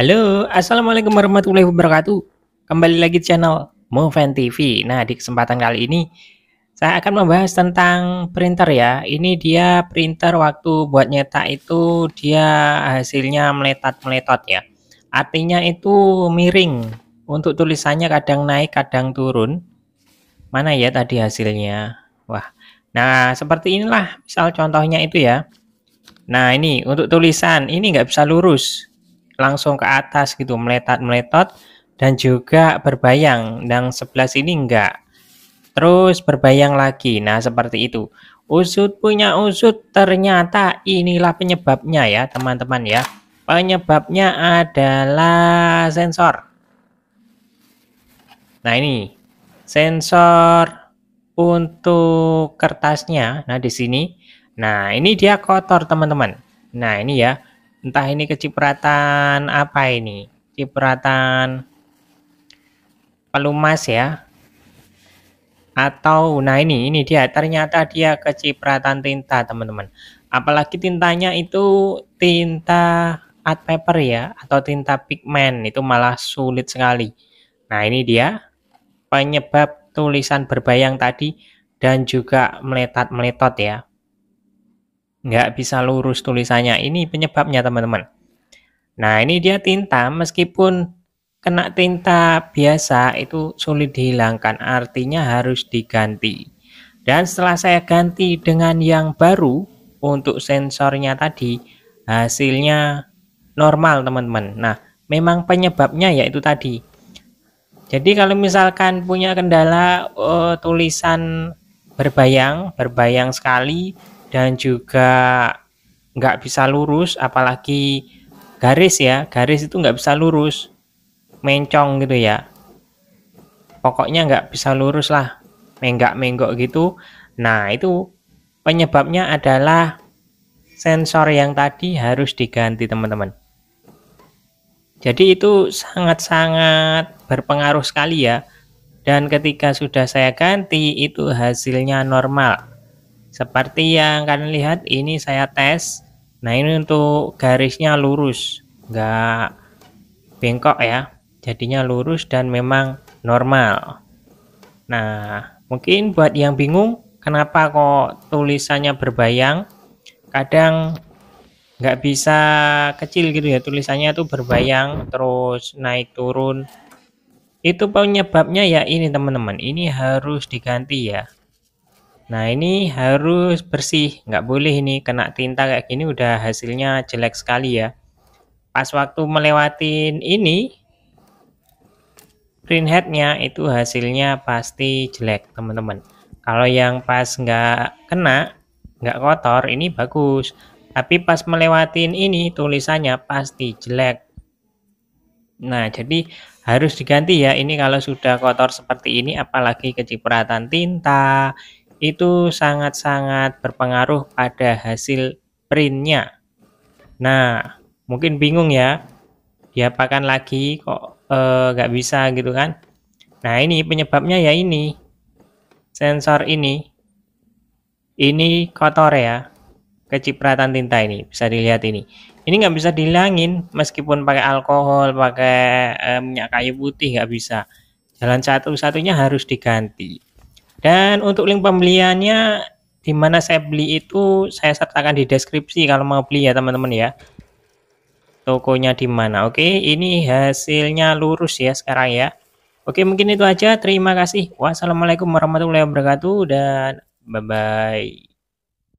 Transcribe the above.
Halo, Assalamualaikum warahmatullahi wabarakatuh. Kembali lagi di channel Moven TV. Nah, di kesempatan kali ini saya akan membahas tentang printer ya. Ini dia printer waktu buat nyetak itu dia hasilnya meletot-meletot ya. Artinya itu miring. Untuk tulisannya kadang naik, kadang turun. Mana ya tadi hasilnya? Wah. Nah, seperti inilah misal contohnya itu ya. Nah, ini untuk tulisan ini nggak bisa lurus langsung ke atas gitu, meletot-meletot dan juga berbayang. Dan sebelah sini enggak. Terus berbayang lagi. Nah, seperti itu. Usut punya usut ternyata inilah penyebabnya ya, teman-teman ya. Penyebabnya adalah sensor. Nah, ini sensor untuk kertasnya. Nah, di sini. Nah, ini dia kotor, teman-teman. Nah, ini ya entah ini kecipratan apa ini cipratan pelumas ya atau nah ini ini dia ternyata dia kecipratan tinta teman-teman apalagi tintanya itu tinta art paper ya atau tinta pigmen itu malah sulit sekali nah ini dia penyebab tulisan berbayang tadi dan juga meletot-meletot ya nggak bisa lurus tulisannya. Ini penyebabnya teman-teman. Nah ini dia tinta meskipun kena tinta biasa itu sulit dihilangkan artinya harus diganti. Dan setelah saya ganti dengan yang baru untuk sensornya tadi hasilnya normal teman-teman. Nah memang penyebabnya yaitu tadi. Jadi kalau misalkan punya kendala uh, tulisan berbayang, berbayang sekali dan juga nggak bisa lurus apalagi garis ya garis itu nggak bisa lurus mencong gitu ya pokoknya nggak bisa lurus lah menggak menggok gitu nah itu penyebabnya adalah sensor yang tadi harus diganti teman-teman jadi itu sangat-sangat berpengaruh sekali ya dan ketika sudah saya ganti itu hasilnya normal seperti yang kalian lihat ini saya tes. Nah ini untuk garisnya lurus, nggak bengkok ya. Jadinya lurus dan memang normal. Nah mungkin buat yang bingung kenapa kok tulisannya berbayang, kadang nggak bisa kecil gitu ya tulisannya tuh berbayang terus naik turun itu penyebabnya ya ini teman-teman ini harus diganti ya Nah ini harus bersih, nggak boleh ini kena tinta kayak gini udah hasilnya jelek sekali ya. Pas waktu melewatin ini, print headnya itu hasilnya pasti jelek teman-teman. Kalau yang pas nggak kena, nggak kotor ini bagus. Tapi pas melewatin ini tulisannya pasti jelek. Nah jadi harus diganti ya ini kalau sudah kotor seperti ini apalagi kecipratan tinta itu sangat-sangat berpengaruh pada hasil printnya. Nah, mungkin bingung ya, diapakan lagi kok eh, nggak eh, bisa gitu kan? Nah, ini penyebabnya ya ini, sensor ini, ini kotor ya, kecipratan tinta ini, bisa dilihat ini. Ini nggak bisa dihilangin, meskipun pakai alkohol, pakai eh, minyak kayu putih nggak bisa. Jalan satu-satunya harus diganti. Dan untuk link pembeliannya di mana saya beli itu saya sertakan di deskripsi kalau mau beli ya teman-teman ya. Tokonya di mana? Oke, ini hasilnya lurus ya sekarang ya. Oke, mungkin itu aja. Terima kasih. Wassalamualaikum warahmatullahi wabarakatuh dan bye bye.